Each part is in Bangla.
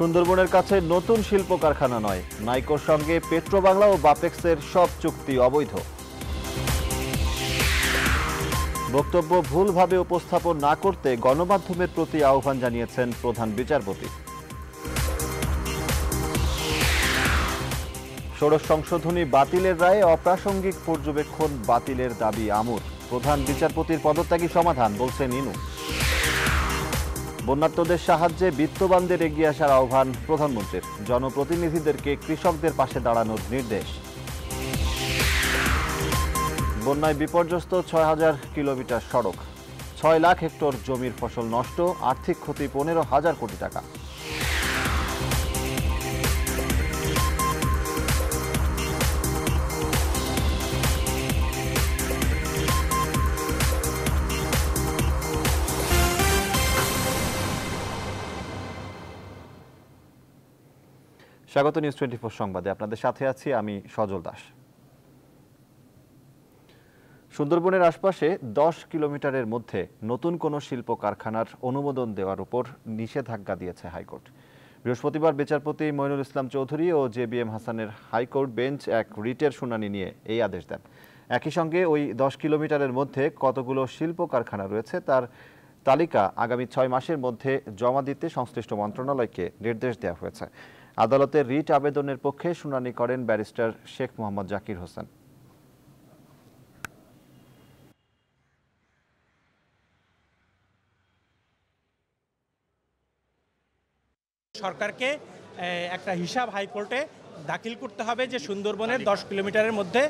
সুন্দরবনের কাছে নতুন শিল্প কারখানা নয় নাইকোর সঙ্গে পেট্রোবাংলা ও বাপেক্সের সব চুক্তি অবৈধ বক্তব্য ভুলভাবে উপস্থাপন না করতে গণমাধ্যমের প্রতি আহ্বান জানিয়েছেন প্রধান বিচারপতি ষোড়শ সংশোধনী বাতিলের রায়ে অপ্রাসঙ্গিক পর্যবেক্ষণ বাতিলের দাবি আমুর প্রধান বিচারপতির পদত্যাগী সমাধান বলছেন ইনু বন্যার্থদের সাহায্যে বিত্তবানদের এগিয়ে আসার আহ্বান প্রধানমন্ত্রীর জনপ্রতিনিধিদেরকে কৃষকদের পাশে দাঁড়ানোর নির্দেশ বন্যায় বিপর্যস্ত ছয় হাজার কিলোমিটার সড়ক ছয় লাখ হেক্টর জমির ফসল নষ্ট আর্থিক ক্ষতি পনেরো হাজার কোটি টাকা স্বাগত নিউজ টোয়েন্টি ফোর সংবাদে আপনাদের সাথে আছি আমি সজল দাস সুন্দরবনের আশপাশে দশ কিলোমিটারের মধ্যে নতুন কোনো শিল্প কারখানার অনুমোদন দেওয়ার উপর নিষেধাজ্ঞা দিয়েছে হাইকোর্ট বৃহস্পতিবার বিচারপতি মইনুল ইসলাম চৌধুরী ও জে বি এম হাসানের হাইকোর্ট বেঞ্চ এক রিটের শুনানি নিয়ে এই আদেশ দেন একই সঙ্গে ওই দশ কিলোমিটারের মধ্যে কতগুলো শিল্প কারখানা রয়েছে তার তালিকা আগামী ছয় মাসের মধ্যে জমা দিতে সংশ্লিষ্ট মন্ত্রণালয়কে নির্দেশ দেওয়া হয়েছে আদালতের রিট আবেদনের পক্ষে শুনানি করেন ব্যারিস্টার শেখ মোহাম্মদ জাকির হোসেন সরকারকে একটা হিসাব হাইকোর্টে দাখিল করতে হবে যে সুন্দরবনের দশ কিলোমিটারের মধ্যে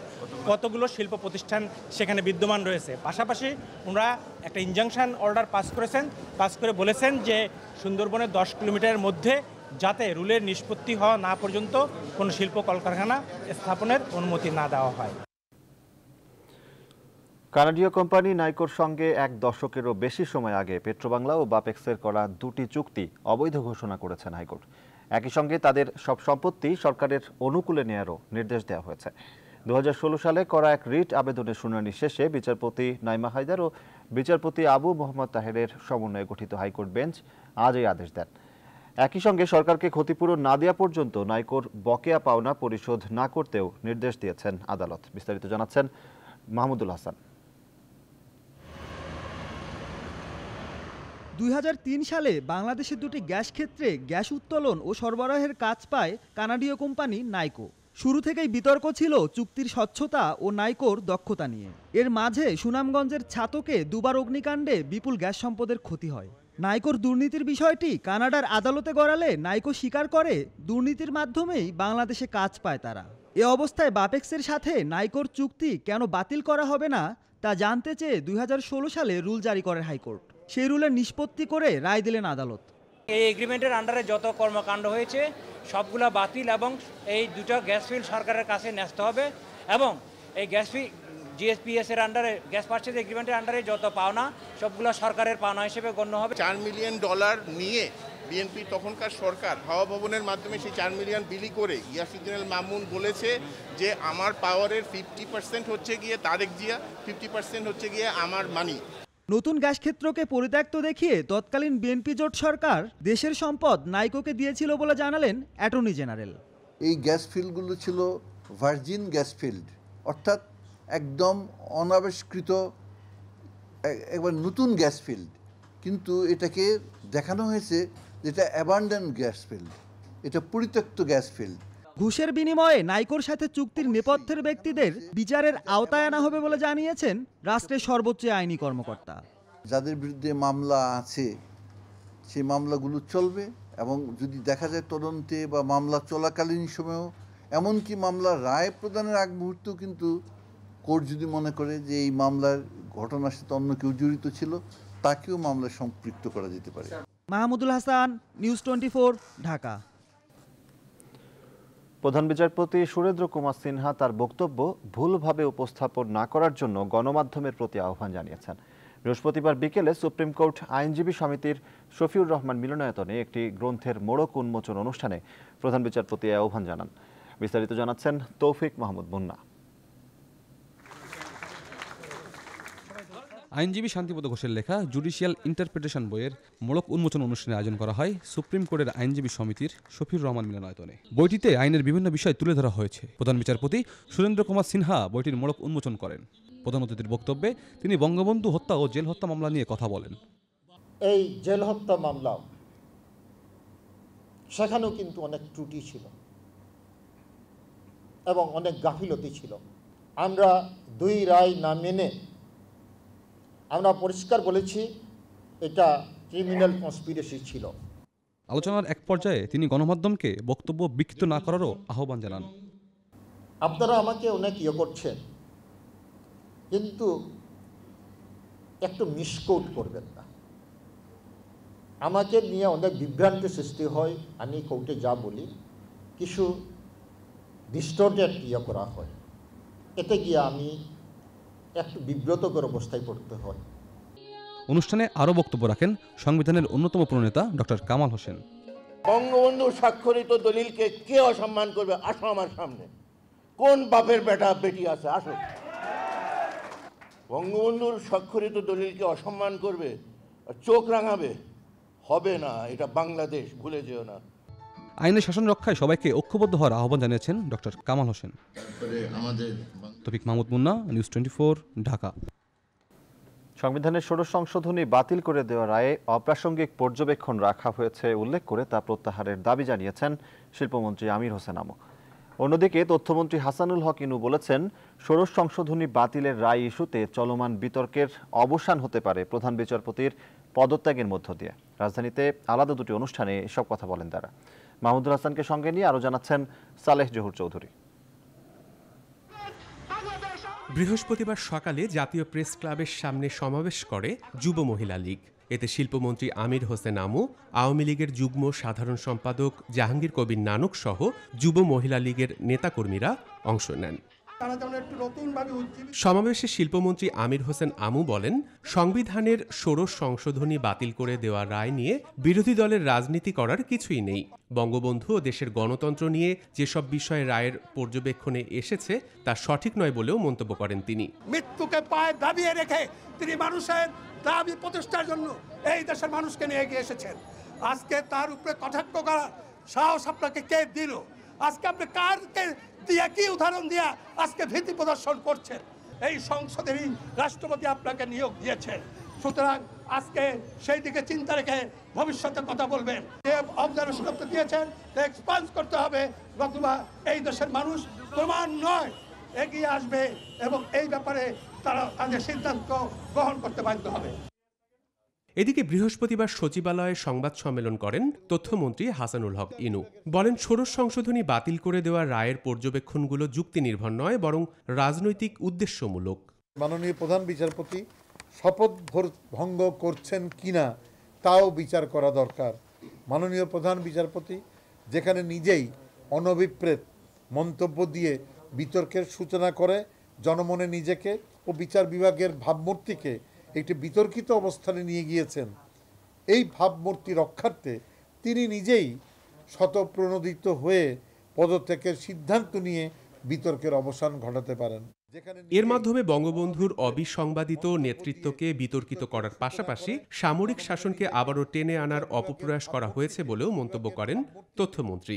কতগুলো শিল্প প্রতিষ্ঠান সেখানে বিদ্যমান রয়েছে পাশাপাশি ওনারা একটা ইনজাংশন অর্ডার পাস করেছেন পাস করে বলেছেন যে সুন্দরবনের দশ কিলোমিটারের মধ্যে যাতে রুলের নিষ্পত্তি হওয়া না পর্যন্ত কোনো শিল্প কলকারখানা স্থাপনের অনুমতি না দেওয়া হয় কানাডীয় কোম্পানি নাইকোর সঙ্গে এক দশকেরও বেশি সময় আগে পেট্রোবাংলা ও বাপেক্সের করা দুটি চুক্তি অবৈধ ঘোষণা করেছেন হাইকোর্ট একই সঙ্গে তাদের সব সম্পত্তি সরকারের অনুকূলে নেয়ারও নির্দেশ দেওয়া হয়েছে দু সালে করা এক রিট আবেদনের শুনানি শেষে বিচারপতি নাইমা হায়দার ও বিচারপতি আবু মোহাম্মদ তাহেরের সমন্বয়ে গঠিত হাইকোর্ট বেঞ্চ আজ এই আদেশ দেন একই সঙ্গে সরকারকে ক্ষতিপূরণ না দেওয়া পর্যন্ত নাইকোর বকেয়া পাওনা পরিশোধ না করতেও নির্দেশ দিয়েছেন আদালত বিস্তারিত জানাচ্ছেন মাহমুদুল হাসান দুই সালে বাংলাদেশের দুটি গ্যাস ক্ষেত্রে গ্যাস উত্তোলন ও সরবরাহের কাজ পায় কানাডীয় কোম্পানি নাইকো শুরু থেকেই বিতর্ক ছিল চুক্তির স্বচ্ছতা ও নাইকোর দক্ষতা নিয়ে এর মাঝে সুনামগঞ্জের ছাতকে দুবার অগ্নিকাণ্ডে বিপুল গ্যাস সম্পদের ক্ষতি হয় নাইকোর দুর্নীতির বিষয়টি কানাডার আদালতে গড়ালে নাইকো স্বীকার করে দুর্নীতির মাধ্যমেই বাংলাদেশে কাজ পায় তারা এ অবস্থায় বাপেক্সের সাথে নাইকোর চুক্তি কেন বাতিল করা হবে না তা জানতে চেয়ে দুই সালে রুল জারি করে হাইকোর্ট সেই রুলের নিষ্পত্তি করে রায় দিলেন আদালত এই এগ্রিমেন্টের আন্ডারে যত কর্মকাণ্ড হয়েছে সবগুলা বাতিল এবং এই দুটো গ্যাস ফিল্ড সরকারের কাছে ন্যস্ত হবে এবং এই গ্যাস ফিল জিএসপিএস এর আন্ডারে গ্যাস পার্চেস এগ্রিমেন্টের আন্ডারে যত পাওনা সবগুলো সরকারের পাওনা হিসেবে গণ্য হবে চার মিলিয়ন ডলার নিয়ে বিএনপি তখনকার সরকার হাওয়া ভবনের মাধ্যমে সেই চার মিলিয়ন বিলি করে ইয়াসুদ্দিনাল মামুন বলেছে যে আমার পাওয়ারের ফিফটি পার্সেন্ট হচ্ছে গিয়ে তারেক জিয়া ফিফটি পার্সেন্ট হচ্ছে গিয়ে আমার মানি নতুন গ্যাস ক্ষেত্রকে পরিত্যক্ত দেখিয়ে তৎকালীন বিএনপি জোট সরকার দেশের সম্পদ নাইকোকে দিয়েছিল বলে জানালেন অ্যাটর্নি জেনারেল এই গ্যাস ফিল্ডগুলো ছিল ভার্জিন গ্যাস ফিল্ড অর্থাৎ একদম অনাবিষ্কৃত একবার নতুন গ্যাস ফিল্ড কিন্তু এটাকে দেখানো হয়েছে যেটা অ্যাবান্ডেন গ্যাস ফিল্ড এটা পরিত্যক্ত গ্যাস ফিল্ড ঘুষের বিনিময়ে নাইকোর সাথে চুক্তির নেপথ্যের ব্যক্তিদের বিচারের আওতায় আনা হবে বলে জানিয়েছেন রাষ্ট্রের সর্বোচ্চ আইনি কর্মকর্তা যাদের বিরুদ্ধে মামলা আছে সেই মামলাগুলো চলবে এবং যদি দেখা যায় তদন্তে বা মামলা চলাকালীন সময়েও এমনকি মামলা রায় প্রদানের আগ মুহূর্তেও কিন্তু কোর্ট যদি মনে করে যে এই মামলার ঘটনার সাথে অন্য কেউ জড়িত ছিল তাকেও মামলায় সম্পৃক্ত করা যেতে পারে মাহমুদুল হাসান নিউজ টোয়েন্টি ঢাকা প্রধান বিচারপতি সুরেন্দ্র কুমার সিনহা তার বক্তব্য ভুলভাবে উপস্থাপন না করার জন্য গণমাধ্যমের প্রতি আহ্বান জানিয়েছেন বৃহস্পতিবার বিকেলে সুপ্রিম কোর্ট আইনজীবী সমিতির শফিউর রহমান মিলনায়তনে একটি গ্রন্থের মোড়ক উন্মোচন অনুষ্ঠানে প্রধান বিচারপতি আহ্বান জানান বিস্তারিত জানাচ্ছেন তৌফিক মাহমুদ মুন্না আইনজীবী শান্তিপদ ঘোষের লেখা জুডিশিয়াল ইন্টারপ্রিটেশন বইয়ের মোড়ক উন্মোচন অনুষ্ঠানে আয়োজন করা হয় সুপ্রিম কোর্টের আইনজীবী সমিতির শফির রহমান মিলনায়তনে বইটিতে আইনের বিভিন্ন বিষয় তুলে ধরা হয়েছে প্রধান বিচারপতি সুরেন্দ্র কুমার সিনহা বইটির মোড়ক উন্মোচন করেন প্রধান অতিথির বক্তব্যে তিনি বঙ্গবন্ধু হত্যা ও জেল হত্যা মামলা নিয়ে কথা বলেন এই জেল হত্যা মামলা সেখানেও কিন্তু অনেক ত্রুটি ছিল এবং অনেক গাফিলতি ছিল আমরা দুই রায় না মেনে আমরা পরিষ্কার বলেছি এটা ক্রিমিনাল কনস্পিরেসি ছিল আলোচনার এক পর্যায়ে তিনি গণমাধ্যমকে বক্তব্য বিকৃত না করারও আহ্বান জানান আপনারা আমাকে অনেক ইয়ে করছেন কিন্তু একটু মিসকোট করবেন না আমাকে নিয়ে অনেক বিভ্রান্তি সৃষ্টি হয় আমি কোর্টে যা বলি কিছু ডিস্টর্টেড ইয়ে করা হয় এতে গিয়ে আমি একটু বিব্রতকর অবস্থায় পড়তে হয় অনুষ্ঠানে আরও বক্তব্য রাখেন সংবিধানের অন্যতম প্রণেতা ডক্টর কামাল হোসেন বঙ্গবন্ধু স্বাক্ষরিত দলিলকে কে অসম্মান করবে আসো আমার সামনে কোন বাপের বেটা বেটি আছে আসো বঙ্গবন্ধুর স্বাক্ষরিত দলিলকে অসম্মান করবে চোখ রাঙাবে হবে না এটা বাংলাদেশ ভুলে যেও না আইনের শাসন রক্ষায় সবাইকে ঐক্যবদ্ধ হওয়ার আহ্বান জানিয়েছেন doctor Kamal Hossain Tawfiq Mahmud Munna news twenty Dhaka সংবিধানের ষোড়শ সংশোধনী বাতিল করে দেওয়া রায়ে অপ্রাসঙ্গিক পর্যবেক্ষণ রাখা হয়েছে উল্লেখ করে তা প্রত্যাহারের দাবি জানিয়েছেন শিল্পমন্ত্রী আমির হোসেন আমক অন্যদিকে তথ্যমন্ত্রী হাসানুল হক ইনু বলেছেন ষোড়শ সংশোধনী বাতিলের রায় ইস্যুতে চলমান বিতর্কের অবসান হতে পারে প্রধান বিচারপতির পদত্যাগের মধ্য দিয়ে রাজধানীতে আলাদা দুটি অনুষ্ঠানে এসব কথা বলেন তারা মাহমুদুল হাসানকে সঙ্গে নিয়ে আরও জানাচ্ছেন সালেহ জহুর চৌধুরী বৃহস্পতিবার সকালে জাতীয় প্রেস ক্লাবের সামনে সমাবেশ করে যুব মহিলা লীগ এতে শিল্পমন্ত্রী আমির হোসেন আমু আওয়ামী লীগের যুগ্ম সাধারণ সম্পাদক জাহাঙ্গীর কবির নানক সহ যুব মহিলা লীগের নেতাকর্মীরা অংশ নেন সমাবেশে শিল্পমন্ত্রী আমির হোসেন আমু বলেন সংবিধানের ষোড়শ সংশোধনী বাতিল করে দেওয়া রায় নিয়ে বিরোধী দলের রাজনীতি করার কিছুই নেই বঙ্গবন্ধু ও দেশের গণতন্ত্র নিয়ে যেসব বিষয়ে রায়ের পর্যবেক্ষণে এসেছে তা সঠিক নয় বলেও মন্তব্য করেন তিনি মৃত্যুকে পায়ে দাবিয়ে রেখে তিনি মানুষের দাবি প্রতিষ্ঠার জন্য এই দেশের মানুষকে নিয়ে এগিয়ে এসেছেন আজকে তার উপরে কটাক্ষ করা সাহস আপনাকে কে দিল আজকে আপনি কারকে দিয়ে কি উদাহরণ দিয়া আজকে ভীতি প্রদর্শন করছেন এই সংসদেরই রাষ্ট্রপতি আপনাকে নিয়োগ দিয়েছেন সুতরাং আজকে সেই দিকে চিন্তা রেখে ভবিষ্যতে কথা বলবেন যে অবজারভেশন আপনি দিয়েছেন তা এক্সপান্স করতে হবে নতুবা এই দেশের মানুষ প্রমাণ নয় এগিয়ে আসবে এবং এই ব্যাপারে তারা তাদের সিদ্ধান্ত গ্রহণ করতে বাধ্য হবে এদিকে বৃহস্পতিবার সচিবালয়ে সংবাদ সম্মেলন করেন তথ্যমন্ত্রী হাসানুল হক ইনু বলেন ষোড়শ সংশোধনী বাতিল করে দেওয়া রায়ের পর্যবেক্ষণগুলো যুক্তি নির্ভর নয় বরং রাজনৈতিক উদ্দেশ্যমূলক মাননীয় প্রধান বিচারপতি শপথ ভঙ্গ করছেন কিনা তাও বিচার করা দরকার মাননীয় প্রধান বিচারপতি যেখানে নিজেই অনভিপ্রেত মন্তব্য দিয়ে বিতর্কের সূচনা করে জনমনে নিজেকে ও বিচার বিভাগের ভাবমূর্তিকে একটি বিতর্কিত অবস্থানে নিয়ে গিয়েছেন এই ভাবমূর্তি রক্ষার্থে তিনি নিজেই শতপ্রণোদিত হয়ে পদত্যাগের সিদ্ধান্ত নিয়ে বিতর্কের অবসান ঘটাতে পারেন এর মাধ্যমে বঙ্গবন্ধুর অবিসংবাদিত নেতৃত্বকে বিতর্কিত করার পাশাপাশি সামরিক শাসনকে আবারও টেনে আনার অপপ্রয়াস করা হয়েছে বলেও মন্তব্য করেন তথ্যমন্ত্রী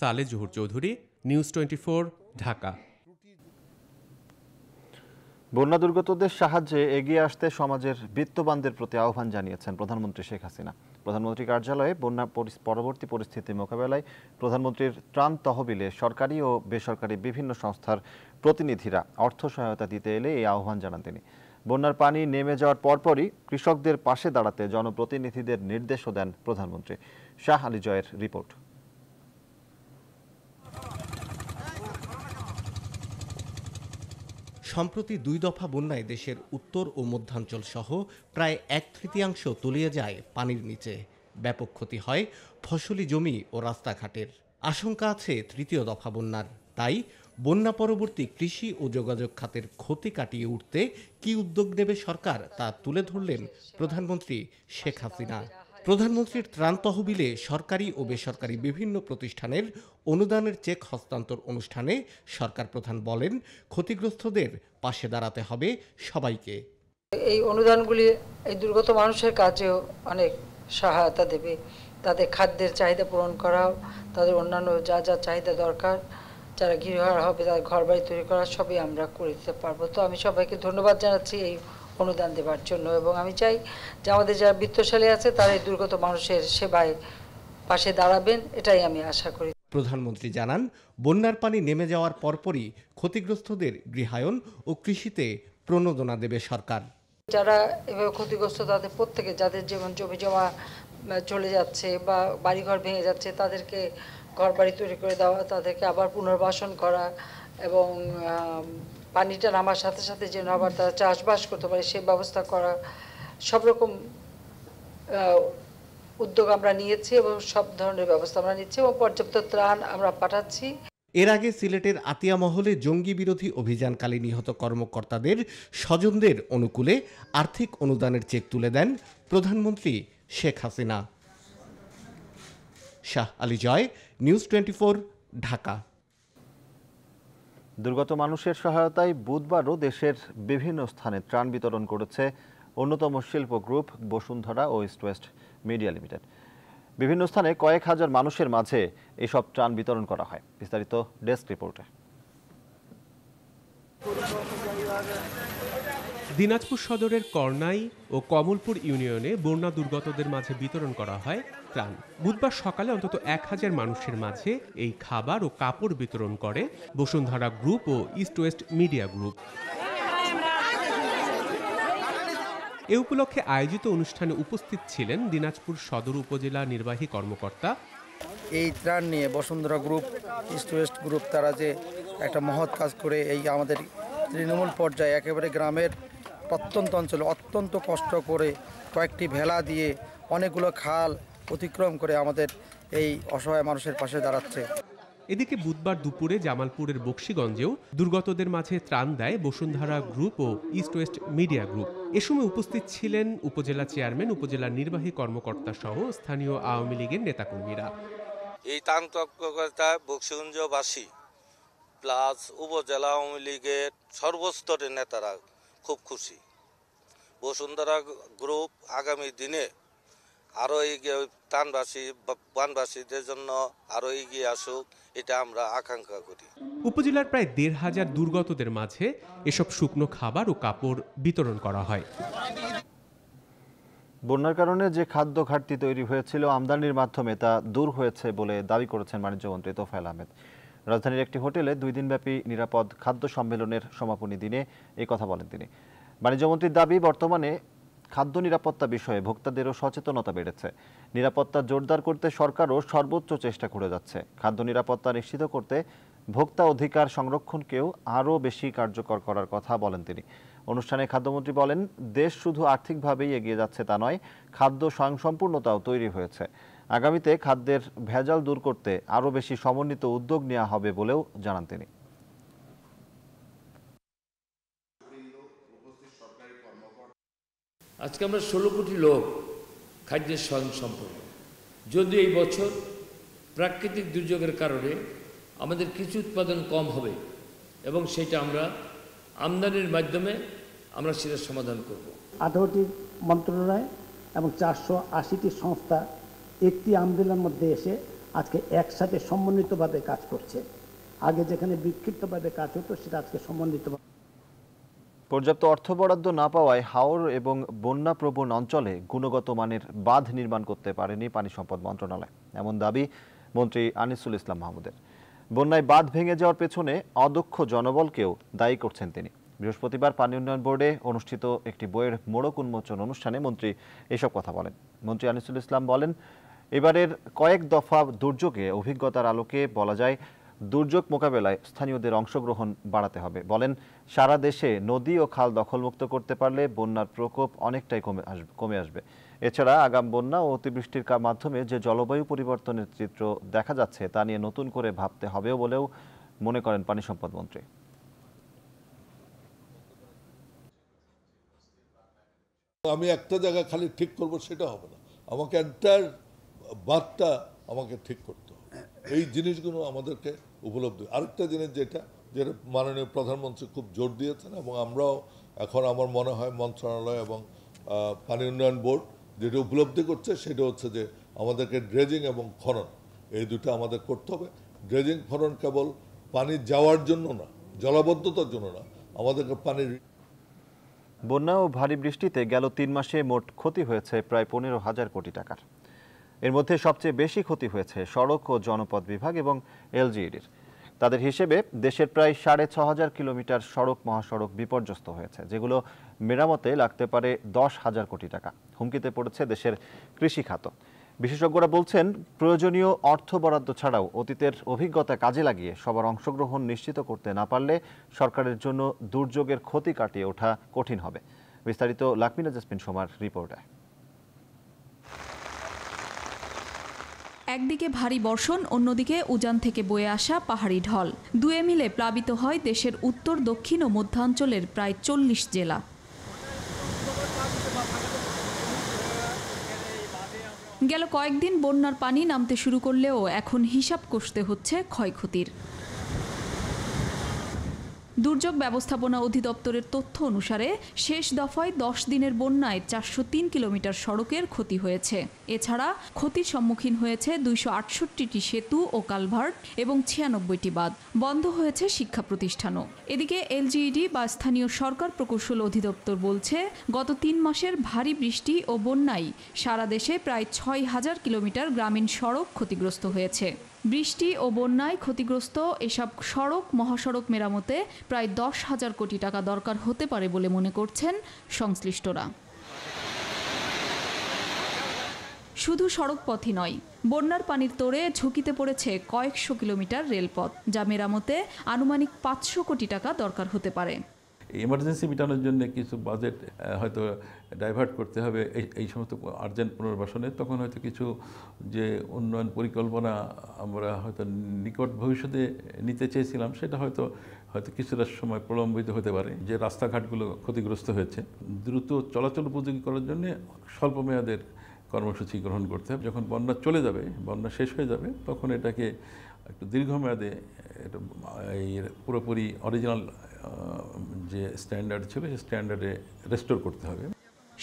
সালে জহুর চৌধুরী নিউজ টোয়েন্টি ঢাকা বন্যা দুর্গতদের সাহায্যে এগিয়ে আসতে সমাজের বিত্তবানদের প্রতি আহ্বান জানিয়েছেন প্রধানমন্ত্রী শেখ হাসিনা প্রধানমন্ত্রী কার্যালয়ে বন্যা পরবর্তী পরিস্থিতি মোকাবেলায় প্রধানমন্ত্রীর ত্রাণ তহবিলে সরকারি ও বেসরকারি বিভিন্ন সংস্থার প্রতিনিধিরা অর্থ সহায়তা দিতে এলে এই আহ্বান জানান তিনি বন্যার পানি নেমে যাওয়ার পরপরই কৃষকদের পাশে দাঁড়াতে জনপ্রতিনিধিদের নির্দেশও দেন প্রধানমন্ত্রী শাহ আলী জয়ের রিপোর্ট সম্প্রতি দুই দফা বন্যায় দেশের উত্তর ও মধ্যাঞ্চল সহ প্রায় এক তৃতীয়াংশ তলিয়ে যায় পানির নিচে ব্যাপক ক্ষতি হয় ফসলি জমি ও রাস্তাঘাটের আশঙ্কা আছে তৃতীয় দফা বন্যার তাই বন্যা পরবর্তী কৃষি ও যোগাযোগ খাতের ক্ষতি কাটিয়ে উঠতে কি উদ্যোগ নেবে সরকার তা তুলে ধরলেন প্রধানমন্ত্রী শেখ হাসিনা প্রধানমন্ত্রীর ত্রাণ তহবিলে সরকারি ও বেসরকারি বিভিন্ন প্রতিষ্ঠানের অনুদানের চেক হস্তান্তর অনুষ্ঠানে সরকার প্রধান বলেন ক্ষতিগ্রস্তদের পাশে দাঁড়াতে হবে সবাইকে এই অনুদানগুলি এই দুর্গত মানুষের কাজেও অনেক সহায়তা দেবে তাদের খাদ্যের চাহিদা পূরণ করা তাদের অন্যান্য যা যা চাহিদা দরকার যারা গৃহহারা হবে তাদের ঘর বাড়ি তৈরি করা সবই আমরা করে দিতে পারবো তো আমি সবাইকে ধন্যবাদ জানাচ্ছি এই অনুদান দেবার জন্য এবং আমি চাই যে আমাদের যারা বৃত্তশালী আছে তারা এই দুর্গত মানুষের সেবায় পাশে দাঁড়াবেন এটাই আমি আশা করি প্রধানমন্ত্রী জানান বন্যার পানি নেমে যাওয়ার পরপরই ক্ষতিগ্রস্তদের গৃহায়ন ও কৃষিতে প্রণোদনা দেবে সরকার যারা এভাবে ক্ষতিগ্রস্ত তাদের প্রত্যেকে যাদের যেমন জমি জমা চলে যাচ্ছে বা বাড়িঘর ভেঙে যাচ্ছে তাদেরকে ঘর বাড়ি তৈরি করে দেওয়া তাদেরকে আবার পুনর্বাসন করা এবং পানিটা নামার সাথে সাথে যেন আবার তারা চাষবাস করতে পারে সেই ব্যবস্থা করা সব রকম উদ্যোগ আমরা নিয়েছি এবং সব ধরনের ব্যবস্থা আমরা নিচ্ছি এবং পর্যাপ্ত ত্রাণ আমরা পাঠাচ্ছি এর আগে সিলেটের আতিয়া মহলে জঙ্গি বিরোধী অভিযানকালে নিহত কর্মকর্তাদের স্বজনদের অনুকূলে আর্থিক অনুদানের চেক তুলে দেন প্রধানমন্ত্রী শেখ হাসিনা শাহ আলী জয় নিউজ টোয়েন্টি ঢাকা দুর্গত মানুষের সহায়তায় বুধবারও দেশের বিভিন্ন স্থানে ত্রাণ বিতরণ করেছে অন্যতম শিল্প গ্রুপ বসুন্ধরা ও ইস্ট ওয়েস্ট মিডিয়া লিমিটেড বিভিন্ন স্থানে কয়েক হাজার মানুষের মাঝে এসব ত্রাণ বিতরণ করা হয় বিস্তারিত ডেস্ক রিপোর্টে দিনাজপুর সদরের কর্নাই ও কমলপুর ইউনিয়নে বন্যা দুর্গতদের মাঝে বিতরণ করা হয় ত্রাণ বুধবার সকালে অন্তত এক হাজার মানুষের মাঝে এই খাবার ও কাপড় বিতরণ করে বসুন্ধরা গ্রুপ ও ইস্ট ওয়েস্ট মিডিয়া গ্রুপ এ উপলক্ষে আয়োজিত অনুষ্ঠানে উপস্থিত ছিলেন দিনাজপুর সদর উপজেলা নির্বাহী কর্মকর্তা এই ত্রাণ নিয়ে Bashundhara group East West group তারা যে একটা মহৎ কাজ করে এই আমাদের তৃণমূল পর্যায়ে একেবারে গ্রামের প্রত্যন্ত অঞ্চলে অত্যন্ত কষ্ট করে কয়েকটি ভেলা দিয়ে অনেকগুলো খাল অতিক্রম করে আমাদের এই অসহায় মানুষের পাশে দাঁড়াচ্ছে এদিকে বুধবার দুপুরে জামালপুরের বক্সিগঞ্জেও দুর্গতদের মাঝে ত্রাণ দেয় বসুন্ধরা গ্রুপ ও ইস্ট ওয়েস্ট মিডিয়া গ্রুপ এ সময় উপস্থিত ছিলেন উপজেলা চেয়ারম্যান উপজেলা নির্বাহী কর্মকর্তা সহ স্থানীয় আওয়ামী লীগের নেতাকর্মীরা এই ত্রাণ তৎপরতায় বক্সিগঞ্জবাসী প্লাস উপজেলা আওয়ামী লীগের সর্বস্তরের নেতারা খুব খুশি বসুন্ধরা গ্রুপ আগামী দিনে আরও এগিয়ে তানবাসী বানবাসীদের জন্য আরও এগিয়ে আসুক এটা আমরা আকাঙ্ক্ষা করি উপজেলার প্রায় দেড় হাজার দুর্গতদের মাঝে এসব শুকনো খাবার ও কাপড় বিতরণ করা হয় বন্যার কারণে যে খাদ্য ঘাটতি তৈরি হয়েছিল আমদানির মাধ্যমে তা দূর হয়েছে বলে দাবি করেছেন বাণিজ্যমন্ত্রী তোফায়েল আহমেদ রাজধানীর একটি হোটেলে দুই দিনব্যাপী নিরাপদ খাদ্য সম্মেলনের সমাপনী দিনে এই কথা বলেন তিনি বাণিজ্যমন্ত্রীর দাবি বর্তমানে খাদ্য নিরাপত্তা বিষয়ে ভোক্তাদেরও সচেতনতা বেড়েছে নিরাপত্তা জোরদার করতে সরকারও সর্বোচ্চ চেষ্টা করে যাচ্ছে খাদ্য নিরাপত্তা নিশ্চিত করতে ভোক্তা অধিকার সংরক্ষণকেও আরও বেশি কার্যকর করার কথা বলেন তিনি অনুষ্ঠানে খাদ্যমন্ত্রী বলেন দেশ শুধু আর্থিকভাবেই এগিয়ে যাচ্ছে তা নয় খাদ্য স্বয়ংসম্পূর্ণতাও তৈরি হয়েছে আগামীতে খাদ্যের ভেজাল দূর করতে আরও বেশি সমন্বিত উদ্যোগ নেওয়া হবে বলেও জানান তিনি আজকে আমরা ষোলো কোটি লোক খাদ্যের স্বয়ং সম্পন্ন যদি এই বছর প্রাকৃতিক দুর্যোগের কারণে আমাদের কিছু উৎপাদন কম হবে এবং সেটা আমরা আমদানির মাধ্যমে আমরা সেটা সমাধান করব আঠারোটি মন্ত্রণালয় এবং চারশো আশিটি সংস্থা একটি আন্দোলনের মধ্যে এসে আজকে একসাথে সমন্বিতভাবে কাজ করছে আগে যেখানে বিক্ষিপ্তভাবে কাজ হতো সেটা আজকে সমন্বিতভাবে পর্যাপ্ত অর্থ বরাদ্দ না পাওয়ায় হাওর এবং বন্যা প্রবণ অঞ্চলে গুণগত মানের বাঁধ নির্মাণ করতে পারেনি পানি সম্পদ মন্ত্রণালয় এমন দাবি মন্ত্রী আনিসুল ইসলাম মাহমুদের বন্যায় বাঁধ ভেঙে যাওয়ার পেছনে অদক্ষ জনবলকেও দায়ী করছেন তিনি বৃহস্পতিবার পানি উন্নয়ন বোর্ডে অনুষ্ঠিত একটি বইয়ের মোড়ক উন্মোচন অনুষ্ঠানে মন্ত্রী এসব কথা বলেন মন্ত্রী আনিসুল ইসলাম বলেন এবারের কয়েক দফা দুর্যোগে অভিজ্ঞতার আলোকে বলা যায় দুর্যোগ মোকাবেলায় স্থানীয়দের অংশগ্রহণ বাড়াতে হবে বলেন সারা দেশে নদী ও খাল দখলমুক্ত করতে পারলে বন্যার প্রকোপ অনেকটাই কমে আসবে কমে আসবে এছাড়া আগাম বন্যা ও অতিবৃষ্টির মাধ্যমে যে জলবায়ু পরিবর্তনের চিত্র দেখা যাচ্ছে তা নিয়ে নতুন করে ভাবতে হবেও বলেও মনে করেন পানি সম্পদ মন্ত্রী আমি একটা জায়গা খালি ঠিক করব সেটা হবে না আমাকে এন্টায়ার বাদটা আমাকে ঠিক করতে হবে এই জিনিসগুলো আমাদেরকে উপলব্ধি আরেকটা জিনিস যেটা যেটা মাননীয় প্রধানমন্ত্রী খুব জোর দিয়েছেন এবং আমরাও এখন আমার মনে হয় মন্ত্রণালয় এবং পানি উন্নয়ন বোর্ড যেটা উপলব্ধি করছে সেটা হচ্ছে যে আমাদেরকে ড্রেজিং এবং খনন এই দুটো আমাদের করতে হবে ড্রেজিং খনন কেবল পানি যাওয়ার জন্য না জলাবদ্ধতার জন্য না আমাদেরকে পানির বন্যা ও ভারী বৃষ্টিতে গেল তিন মাসে মোট ক্ষতি হয়েছে প্রায় পনেরো হাজার কোটি টাকার এর মধ্যে সবচেয়ে বেশি ক্ষতি হয়েছে সড়ক ও জনপথ বিভাগ এবং এলজিইডির তাদের হিসেবে দেশের প্রায় সাড়ে ছ হাজার কিলোমিটার সড়ক মহাসড়ক বিপর্যস্ত হয়েছে যেগুলো মেরামতে লাগতে পারে দশ হাজার কোটি টাকা হুমকিতে পড়েছে দেশের কৃষিখাত বিশেষজ্ঞরা বলছেন প্রয়োজনীয় অর্থ বরাদ্দ ছাড়াও অতীতের অভিজ্ঞতা কাজে লাগিয়ে সবার অংশগ্রহণ নিশ্চিত করতে না পারলে সরকারের জন্য দুর্যোগের ক্ষতি কাটিয়ে ওঠা কঠিন হবে বিস্তারিত লাকমিনা জাসমিন সোমার রিপোর্টায় একদিকে ভারী বর্ষণ অন্যদিকে উজান থেকে বয়ে আসা পাহাড়ি ঢল দুয়ে মিলে প্লাবিত হয় দেশের উত্তর দক্ষিণ ও মধ্যাঞ্চলের প্রায় চল্লিশ জেলা গেল কয়েকদিন বন্যার পানি নামতে শুরু করলেও এখন হিসাব কষতে হচ্ছে ক্ষয়ক্ষতির দুর্যোগ ব্যবস্থাপনা অধিদপ্তরের তথ্য অনুসারে শেষ দফায় দশ দিনের বন্যায় চারশো তিন কিলোমিটার সড়কের ক্ষতি হয়েছে এছাড়া ক্ষতির সম্মুখীন হয়েছে দুইশো আটষট্টিটি সেতু ও কালভার্ট এবং ছিয়ানব্বইটি বাদ বন্ধ হয়েছে শিক্ষা প্রতিষ্ঠানও এদিকে এলজিইডি বা স্থানীয় সরকার প্রকৌশল অধিদপ্তর বলছে গত তিন মাসের ভারী বৃষ্টি ও বন্যায় সারা দেশে প্রায় ছয় হাজার কিলোমিটার গ্রামীণ সড়ক ক্ষতিগ্রস্ত হয়েছে বৃষ্টি ও বন্যায় ক্ষতিগ্রস্ত এসব সড়ক মহাসড়ক মেরামতে প্রায় দশ হাজার কোটি টাকা দরকার হতে পারে বলে মনে করছেন সংশ্লিষ্টরা শুধু সড়ক পথই নয় বন্যার পানির তোড়ে ঝুঁকিতে পড়েছে কয়েকশো কিলোমিটার রেলপথ যা মেরামতে আনুমানিক পাঁচশো কোটি টাকা দরকার হতে পারে এমার্জেন্সি মেটানোর জন্য কিছু বাজেট হয়তো ডাইভার্ট করতে হবে এই সমস্ত আর্জেন্ট পুনর্বাসনে তখন হয়তো কিছু যে উন্নয়ন পরিকল্পনা আমরা হয়তো নিকট ভবিষ্যতে নিতে চেয়েছিলাম সেটা হয়তো হয়তো কিছুটা সময় প্রলম্বিত হতে পারে যে রাস্তাঘাটগুলো ক্ষতিগ্রস্ত হয়েছে দ্রুত চলাচল উপযোগী করার জন্য স্বল্প মেয়াদের কর্মসূচি গ্রহণ করতে হবে যখন বন্যা চলে যাবে বন্যা শেষ হয়ে যাবে তখন এটাকে একটু দীর্ঘমেয়াদে পুরোপুরি অরিজিনাল যে স্ট্যান্ডার্ড ছিল সেই স্ট্যান্ডার্ডে রেস্টোর করতে হবে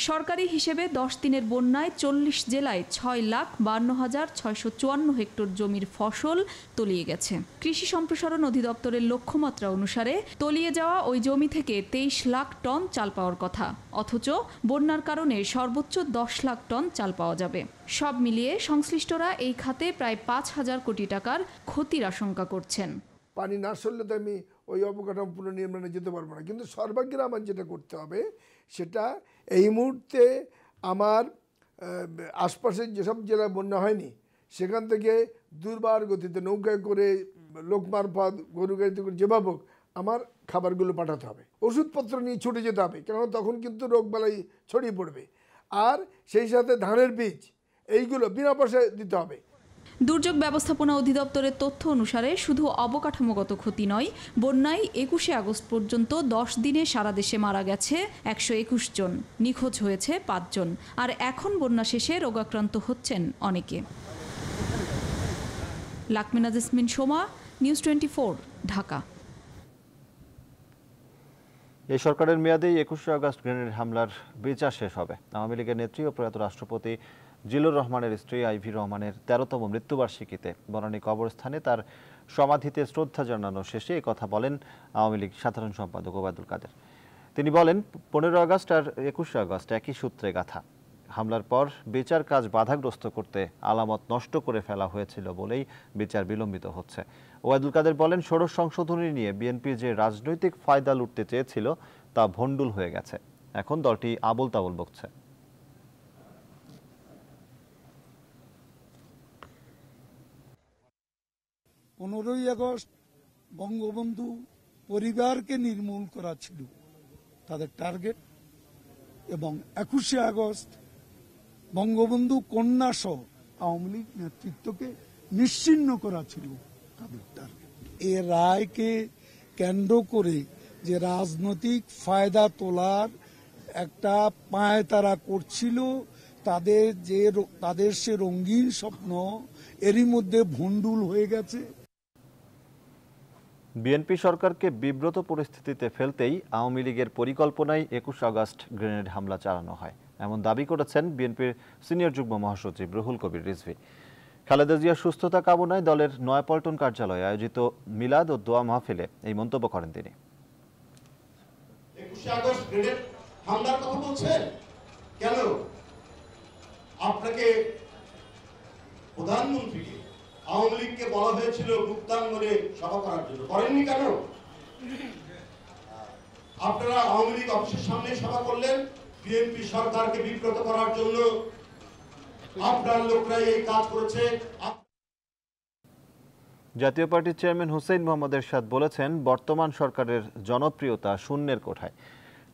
সরকারি হিসেবে দশ দিনের বন্যায় চল্লিশ জেলায় ছয় লাখ বান্ন হাজার ছয়শো চুয়ান্ন হেক্টর জমির ফসল তলিয়ে গেছে কৃষি সম্প্রসারণ অধিদপ্তরের লক্ষ্যমাত্রা অনুসারে তলিয়ে যাওয়া ওই জমি থেকে তেইশ লাখ টন চাল পাওয়ার কথা অথচ বন্যার কারণে সর্বোচ্চ দশ লাখ টন চাল পাওয়া যাবে সব মিলিয়ে সংশ্লিষ্টরা এই খাতে প্রায় পাঁচ হাজার কোটি টাকার ক্ষতির আশঙ্কা করছেন পানি না সরলে তো আমি ওই অবকাঠামোপূর্ণ নির্মাণে যেতে পারবো না কিন্তু সর্বাগ্রে আমার যেটা করতে হবে সেটা এই মুহূর্তে আমার আশপাশের যেসব জেলায় বন্যা হয়নি সেখান থেকে দুর্বার গতিতে নৌকায় করে লোক মারফত গরু গাড়িতে করে যেভাবে আমার খাবারগুলো পাঠাতে হবে ওষুধপত্র নিয়ে ছুটে যেতে হবে কেননা তখন কিন্তু রোগবালাই ছড়িয়ে পড়বে আর সেই সাথে ধানের বীজ এইগুলো বিনা পয়সায় দিতে হবে দুর্যোগ ব্যবস্থাপনা অধিদপ্তরের তথ্য অনুসারে শুধু অবকাঠামোগত ক্ষতি নয় বন্যায় একুশে আগস্ট পর্যন্ত দশ দিনে সারা দেশে মারা গেছে একশো একুশ জন নিখোঁজ হয়েছে পাঁচজন আর এখন বন্যা শেষে রোগাক্রান্ত হচ্ছেন অনেকে লাকমিনা জেসমিন সোমা নিউজ টোয়েন্টি ঢাকা এই সরকারের মেয়াদেই একুশে আগস্ট গ্রেনেড হামলার বিচার শেষ হবে আওয়ামী লীগের নেত্রী ও প্রয়াত রাষ্ট্রপতি জিলুর রহমানের স্ত্রী ভি রহমানের তেরোতম মৃত্যুবার্ষিকীতে বনানী কবরস্থানে তার সমাধিতে শ্রদ্ধা জানানো শেষে কথা বলেন আওয়ামী লীগ সাধারণ সম্পাদক ওবায়দুল কাদের তিনি বলেন পনেরো আগস্ট আর একুশে আগস্ট একই সূত্রে গাথা হামলার পর বিচার কাজ বাধাগ্রস্ত করতে আলামত নষ্ট করে ফেলা হয়েছিল বলেই বিচার বিলম্বিত হচ্ছে ওয়াদুল কাদের বলেন ষোড়শ সংশোধনী নিয়ে বিএনপি যে রাজনৈতিক ফায়দা লুটতে চেয়েছিল তা ভণ্ডুল হয়ে গেছে এখন দলটি আবল তাবল বকছে পনেরোই আগস্ট বঙ্গবন্ধু পরিবারকে নির্মূল করা ছিল তাদের টার্গেট এবং একুশে আগস্ট বঙ্গবন্ধু কন্যাসহ আওয়ামী লীগ নেতৃত্বকে নিশ্চিন্ন করা ছিল তাদের টার্গেট এ রায়কে কেন্দ্র করে যে রাজনৈতিক ফায়দা তোলার একটা পায় তারা করছিল তাদের যে তাদের সে রঙিন স্বপ্ন এরই মধ্যে ভণ্ডুল হয়ে গেছে বিএনপি সরকারকে বিব্রত পরিস্থিতিতে ফেলতেই আওয়ামী লীগের পরিকল্পনায় একুশ আগস্ট গ্রেনেড হামলা চালানো হয় এমন দাবি করেছেন বিএনপির সিনিয়র যুগ্ম মহাসচিব রুহুল কবির রিজভি খালেদা জিয়ার সুস্থতা কামনায় দলের নয়াপল্টন কার্যালয়ে আয়োজিত মিলাদ ও দোয়া মাহফিলে এই মন্তব্য করেন তিনি প্রধানমন্ত্রীকে আওয়ামী লীগকে বলা হয়েছিল গুপ্তাঙ্গনে সভা করার জন্য করেননি কেন আপনারা আওয়ামী লীগ অফিসের সামনে সভা করলেন বিএনপি সরকারকে বিব্রত করার জন্য আপনার লোকরাই এই কাজ করেছে জাতীয় পার্টির চেয়ারম্যান হুসেইন মোহাম্মদ এরশাদ বলেছেন বর্তমান সরকারের জনপ্রিয়তা শূন্যের কোঠায়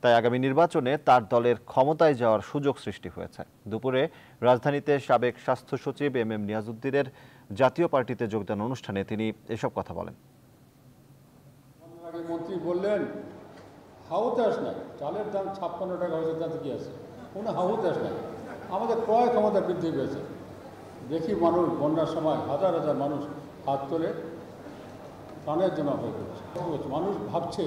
তাই আগামী নির্বাচনে তার দলের ক্ষমতায় যাওয়ার সুযোগ সৃষ্টি হয়েছে দুপুরে রাজধানীতে সাবেক স্বাস্থ্য সচিব এম এম নিয়াজুদ্দিনের জাতীয় পার্টিতে যোগদান অনুষ্ঠানে তিনি এসব কথা বলেন মন্ত্রী বললেন হাউতাস নাই চালের দাম ছাপ্পান্ন টাকা হয়েছে তাতে কি আছে কোনো হাউতাস নাই আমাদের ক্রয় ক্ষমতা বৃদ্ধি পেয়েছে দেখি মানুষ বন্যার সময় হাজার হাজার মানুষ হাত তোলে প্রাণের জন্য হয়ে পড়েছে মানুষ ভাবছে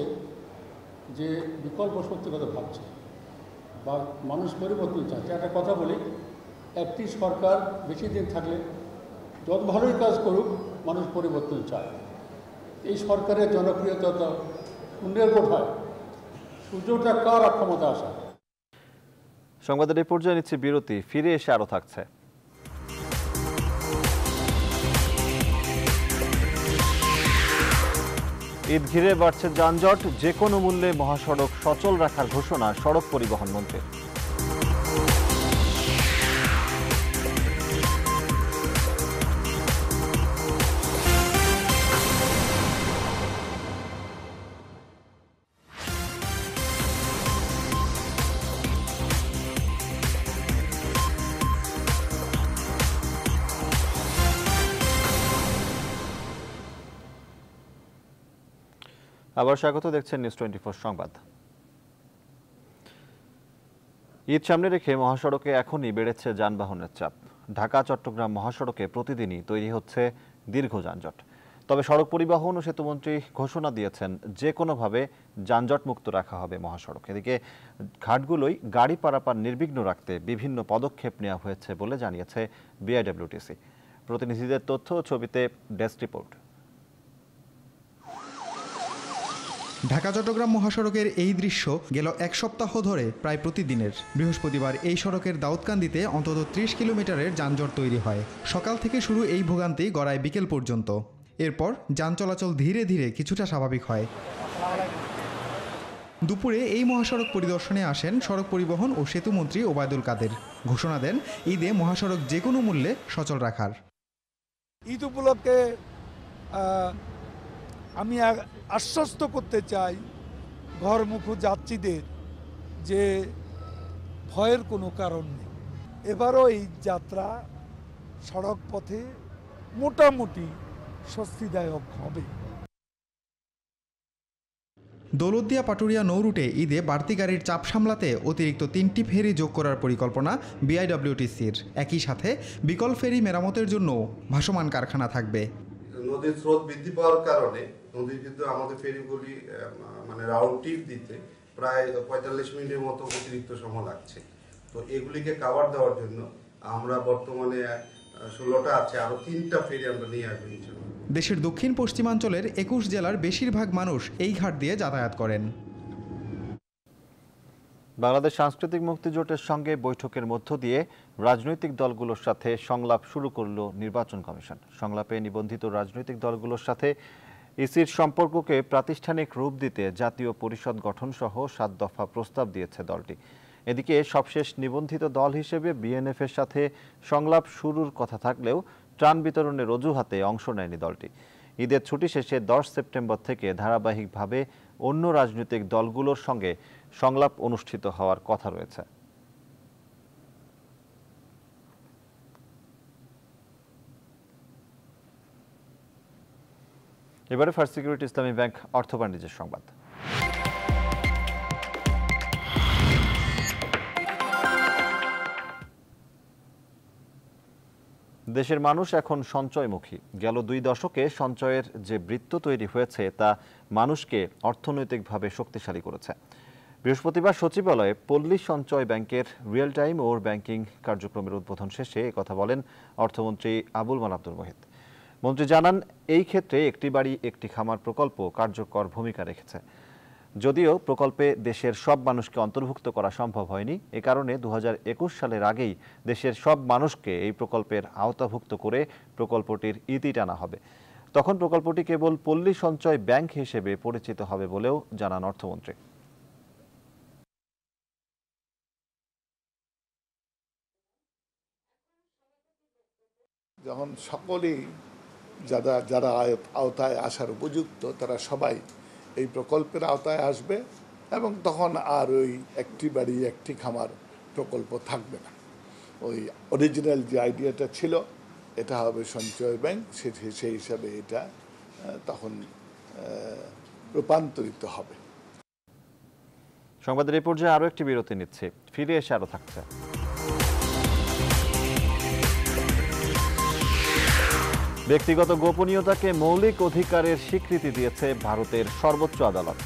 যে বিকল্প শক্তির কথা ভাবছে বা মানুষ পরিবর্তন চাচ্ছে একটা কথা বলি একটি সরকার বেশি দিন থাকলে যত ভালোই কাজ করুক মানুষ পরিবর্তন চায় এই সরকারের জনপ্রিয়তা তো শূন্যের কোথায় সূর্যটা কার ক্ষমতা আসা সংবাদের এই পর্যায়ে নিচ্ছে বিরতি ফিরে এসে আরও থাকছে ঈদ ঘিরে বাড়ছে যানজট যে কোনো মূল্যে মহাসড়ক সচল রাখার ঘোষণা সড়ক পরিবহন মন্ত্রী আবার স্বাগত দেখছেন নিউজ টোয়েন্টি সংবাদ ঈদ সামনে রেখে মহাসড়কে এখনই বেড়েছে যানবাহনের চাপ ঢাকা চট্টগ্রাম মহাসড়কে প্রতিদিনই তৈরি হচ্ছে দীর্ঘ যানজট তবে সড়ক পরিবহন ও সেতুমন্ত্রী ঘোষণা দিয়েছেন যে কোনোভাবে যানজট মুক্ত রাখা হবে মহাসড়ক এদিকে ঘাটগুলোই গাড়ি পারাপার নির্বিঘ্ন রাখতে বিভিন্ন পদক্ষেপ নেওয়া হয়েছে বলে জানিয়েছে বিআইডব্লিউটিসি প্রতিনিধিদের তথ্য ছবিতে ডেস্ক রিপোর্ট ঢাকা চট্টগ্রাম মহাসড়কের এই দৃশ্য গেল এক সপ্তাহ ধরে প্রায় প্রতিদিনের বৃহস্পতিবার এই সড়কের দাউদকান্দিতে অন্তত ত্রিশ কিলোমিটারের যানজট তৈরি হয় সকাল থেকে শুরু এই ভোগান্তি গড়ায় বিকেল পর্যন্ত এরপর যান চলাচল ধীরে ধীরে কিছুটা স্বাভাবিক হয় দুপুরে এই মহাসড়ক পরিদর্শনে আসেন সড়ক পরিবহন ও সেতু মন্ত্রী ওবায়দুল কাদের ঘোষণা দেন ঈদে মহাসড়ক যে কোনো মূল্যে সচল রাখার ঈদ উপলক্ষে আমি আশ্বস্ত করতে চাই ঘরমুখো যাত্রীদের যে ভয়ের কোনো কারণ নেই এবারও এই যাত্রা সড়ক পথে মোটামুটি স্বস্তিদায়ক হবে দৌলতদিয়া পাটুরিয়া নৌরুটে ঈদে বাড়তি গাড়ির চাপ সামলাতে অতিরিক্ত তিনটি ফেরি যোগ করার পরিকল্পনা বিআইডব্লিউটিসির একই সাথে বিকল ফেরি মেরামতের জন্য ভাসমান কারখানা থাকবে নদীর স্রোত বৃদ্ধি পাওয়ার কারণে নদীর কিন্তু আমাদের ফেরিগুলি মানে রাউন্ড দিতে প্রায় পঁয়তাল্লিশ মিনিটের মতো অতিরিক্ত সময় লাগছে তো এগুলিকে কাভার দেওয়ার জন্য আমরা বর্তমানে ষোলোটা আছে আরও তিনটা ফেরি আমরা নিয়ে আসবো দেশের দক্ষিণ পশ্চিমাঞ্চলের একুশ জেলার বেশিরভাগ মানুষ এই ঘাট দিয়ে যাতায়াত করেন বাংলাদেশ সাংস্কৃতিক মুক্তিজোটের সঙ্গে বৈঠকের মধ্য দিয়ে রাজনৈতিক দলগুলোর সাথে সংলাপ শুরু করল নির্বাচন কমিশন সংলাপে নিবন্ধিত রাজনৈতিক দলগুলোর সাথে ইসির সম্পর্ককে প্রাতিষ্ঠানিক রূপ দিতে জাতীয় পরিষদ গঠনসহ সাত দফা প্রস্তাব দিয়েছে দলটি এদিকে সবশেষ নিবন্ধিত দল হিসেবে বিএনএফ এর সাথে সংলাপ শুরুর কথা থাকলেও ত্রাণ বিতরণের অজুহাতে অংশ নেয়নি দলটি ঈদের ছুটি শেষে দশ সেপ্টেম্বর থেকে ধারাবাহিকভাবে অন্য রাজনৈতিক দলগুলোর সঙ্গে সংলাপ অনুষ্ঠিত হওয়ার কথা রয়েছে এবারে ফার্স্ট সিকিউরিটি ইসলামী ব্যাংক অর্থ বাণিজ্যের সংবাদ দেশের মানুষ এখন সঞ্চয়মুখী গেল দুই দশকে সঞ্চয়ের যে বৃত্ত তৈরি হয়েছে তা মানুষকে অর্থনৈতিকভাবে শক্তিশালী করেছে বৃহস্পতিবার সচিবালয়ে পল্লী সঞ্চয় ব্যাংকের রিয়েল টাইম ওর ব্যাংকিং কার্যক্রমের উদ্বোধন শেষে কথা বলেন অর্থমন্ত্রী আবুল মাল আব্দুল মহিত মন্ত্রী জানান এই ক্ষেত্রে একটি বাড়ি একটি খামার প্রকল্প কার্যকর ভূমিকা রেখেছে যদিও প্রকল্পে দেশের সব মানুষকে অন্তর্ভুক্ত করা সম্ভব হয়নি এ কারণে দু সালের আগেই দেশের সব মানুষকে এই প্রকল্পের আওতাভুক্ত করে প্রকল্পটির ইতি টানা হবে তখন প্রকল্পটি কেবল পল্লী সঞ্চয় ব্যাংক হিসেবে পরিচিত হবে বলেও জানান অর্থমন্ত্রী যখন সকলেই যারা যারা আওতায় আসার উপযুক্ত তারা সবাই এই প্রকল্পের আওতায় আসবে এবং তখন আর ওই একটি বাড়ি একটি খামার প্রকল্প থাকবে না ওই অরিজিনাল যে আইডিয়াটা ছিল এটা হবে সঞ্চয় ব্যাংক সে সেই হিসাবে এটা তখন রূপান্তরিত হবে সংবাদের এই পর্যায়ে আরও একটি বিরতি নিচ্ছে ফিরে এসে আরও থাকছে ব্যক্তিগত গোপনীয়তাকে মৌলিক অধিকারের স্বীকৃতি দিয়েছে ভারতের সর্বোচ্চ আদালত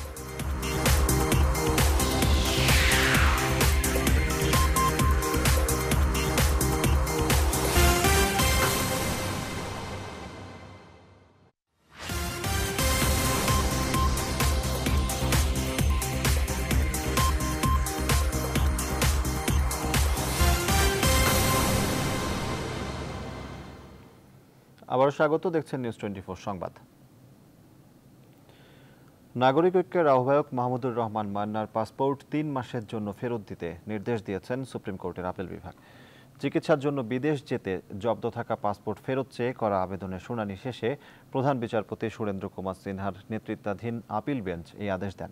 স্বাগত দেখছেন নিউজ টোয়েন্টি সংবাদ নাগরিক ঐক্যের আহ্বায়ক মাহমুদুর রহমান মান্নার পাসপোর্ট তিন মাসের জন্য ফেরত দিতে নির্দেশ দিয়েছেন সুপ্রিম কোর্টের আপিল বিভাগ চিকিৎসার জন্য বিদেশ যেতে জব্দ থাকা পাসপোর্ট ফেরত চেয়ে করা আবেদনের শুনানি শেষে প্রধান বিচারপতি সুরেন্দ্র কুমার সিনহার নেতৃত্বাধীন আপিল বেঞ্চ এই আদেশ দেন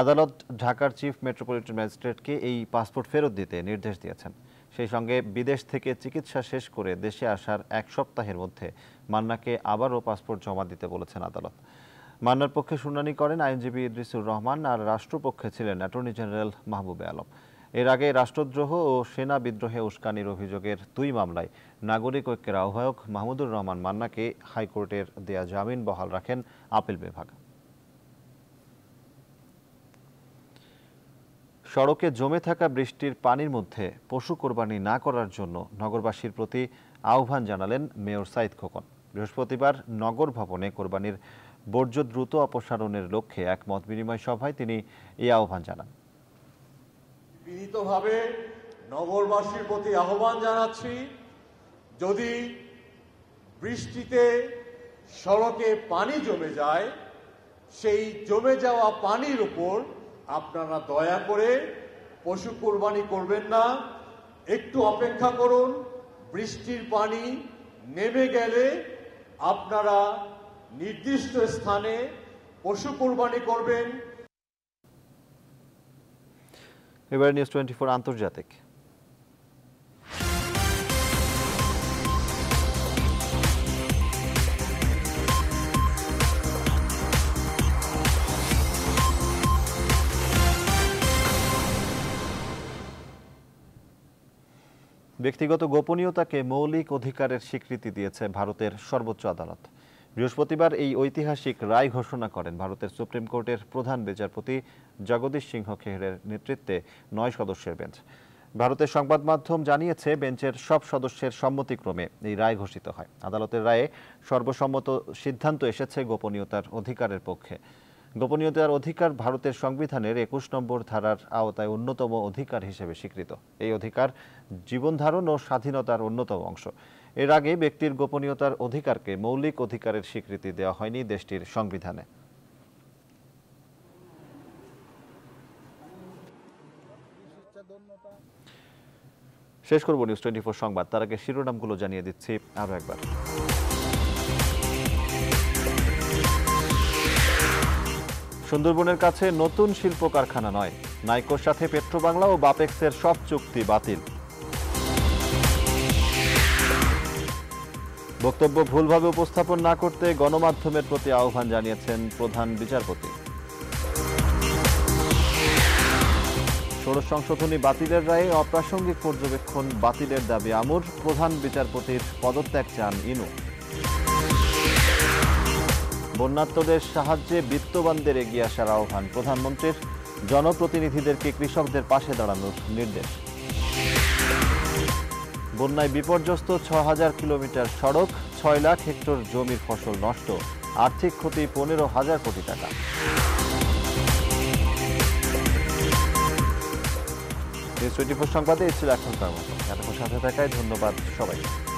আদালত ঢাকার চিফ মেট্রোপলিটন ম্যাজিস্ট্রেটকে এই পাসপোর্ট ফেরত দিতে নির্দেশ দিয়েছেন সেই সঙ্গে বিদেশ থেকে চিকিৎসা শেষ করে দেশে আসার এক সপ্তাহের মধ্যে মান্নাকে আবারও পাসপোর্ট জমা দিতে বলেছেন আদালত মান্নার পক্ষে শুনানি করেন আইনজীবী ইদ্রিসুর রহমান আর রাষ্ট্রপক্ষে ছিলেন অ্যাটর্নি জেনারেল মাহবুবে আলম এর আগে রাষ্ট্রদ্রোহ ও সেনা বিদ্রোহে উস্কানির অভিযোগের দুই মামলায় নাগরিক ঐক্যের আহ্বায়ক মাহমুদুর রহমান মান্নাকে হাইকোর্টের দেয়া জামিন বহাল রাখেন আপিল বিভাগ সড়কে জমে থাকা বৃষ্টির পানির মধ্যে পশু কোরবানি না করার জন্য নগরবাসীর প্রতি আহ্বান জানালেন মেয়র সাইদ খোকন বৃহস্পতিবার নগর ভবনে কোরবানির বর্জ্য দ্রুত অপসারণের লক্ষ্যে এক মত বিনিময় সভায় তিনি এই আহ্বান জানান বিনীতভাবে নগরবাসীর প্রতি আহ্বান জানাচ্ছি যদি বৃষ্টিতে সড়কে পানি জমে যায় সেই জমে যাওয়া পানির উপর আপনারা দয়া করে পশু কোরবানি করবেন না একটু অপেক্ষা করুন বৃষ্টির পানি নেমে গেলে আপনারা নির্দিষ্ট স্থানে পশু কোরবানি করবেন এবার নিউজ টোয়েন্টি ফোর আন্তর্জাতিক ব্যক্তিগত গোপনীয়তাকে মৌলিক অধিকারের স্বীকৃতি দিয়েছে ভারতের সর্বোচ্চ আদালত বৃহস্পতিবার এই ঐতিহাসিক রায় ঘোষণা করেন ভারতের সুপ্রিম কোর্টের প্রধান বিচারপতি জগদীশ সিংহ খেহরের নেতৃত্বে নয় সদস্যের বেঞ্চ ভারতের সংবাদ মাধ্যম জানিয়েছে বেঞ্চের সব সদস্যের সম্মতিক্রমে এই রায় ঘোষিত হয় আদালতের রায়ে সর্বসম্মত সিদ্ধান্ত এসেছে গোপনীয়তার অধিকারের পক্ষে গোপনীয়তার অধিকার ভারতের সংবিধানের একুশ নম্বর ধারার আওতায় অন্যতম অধিকার হিসেবে স্বীকৃত এই অধিকার জীবনধারণ ও স্বাধীনতার অন্যতম অংশ এর আগে ব্যক্তির গোপনীয়তার অধিকারকে মৌলিক অধিকারের স্বীকৃতি দেওয়া হয়নি দেশটির সংবিধানে শেষ করব নিউজ টোয়েন্টি ফোর সংবাদ তার আগে শিরোনামগুলো জানিয়ে দিচ্ছি আরও একবার সুন্দরবনের কাছে নতুন শিল্প কারখানা নয় নাইকোর সাথে পেট্রোবাংলা ও বাপেক্সের সব চুক্তি বাতিল বক্তব্য ভুলভাবে উপস্থাপন না করতে গণমাধ্যমের প্রতি আহ্বান জানিয়েছেন প্রধান বিচারপতি ষোড়শ সংশোধনী বাতিলের রায়ে অপ্রাসঙ্গিক পর্যবেক্ষণ বাতিলের দাবি আমর প্রধান বিচারপতির পদত্যাগ চান ইনু বন্যার্থদের সাহায্যে বিত্তবানদের এগিয়ে আসার আহ্বান প্রধানমন্ত্রীর জনপ্রতিনিধিদেরকে কৃষকদের পাশে দাঁড়ানোর নির্দেশ বন্যায় বিপর্যস্ত ছ হাজার কিলোমিটার সড়ক ছয় লাখ হেক্টর জমির ফসল নষ্ট আর্থিক ক্ষতি পনেরো হাজার কোটি টাকা সংবাদে এসেছিল মতো এতক্ষণ সাথে থাকায় ধন্যবাদ সবাই